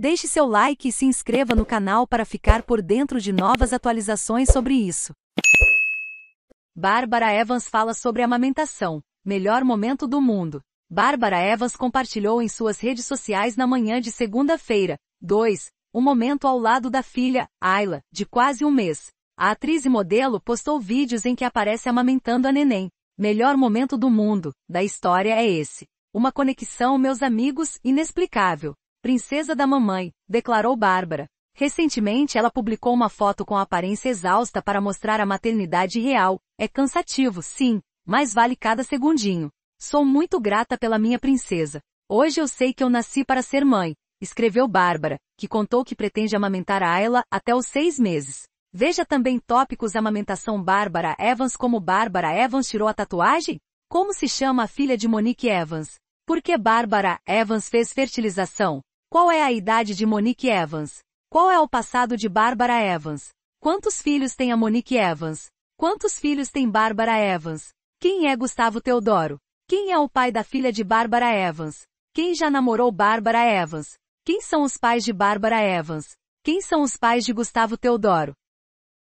Deixe seu like e se inscreva no canal para ficar por dentro de novas atualizações sobre isso. Bárbara Evans fala sobre amamentação, melhor momento do mundo. Bárbara Evans compartilhou em suas redes sociais na manhã de segunda-feira, 2, um momento ao lado da filha, Ayla, de quase um mês. A atriz e modelo postou vídeos em que aparece amamentando a neném. Melhor momento do mundo, da história é esse. Uma conexão, meus amigos, inexplicável. Princesa da mamãe, declarou Bárbara. Recentemente ela publicou uma foto com aparência exausta para mostrar a maternidade real. É cansativo, sim, mas vale cada segundinho. Sou muito grata pela minha princesa. Hoje eu sei que eu nasci para ser mãe, escreveu Bárbara, que contou que pretende amamentar a Ayla até os seis meses. Veja também tópicos amamentação Bárbara Evans como Bárbara Evans tirou a tatuagem? Como se chama a filha de Monique Evans? Por que Bárbara Evans fez fertilização? Qual é a idade de Monique Evans? Qual é o passado de Bárbara Evans? Quantos filhos tem a Monique Evans? Quantos filhos tem Bárbara Evans? Quem é Gustavo Teodoro? Quem é o pai da filha de Bárbara Evans? Quem já namorou Bárbara Evans? Quem são os pais de Bárbara Evans? Quem são os pais de Gustavo Teodoro?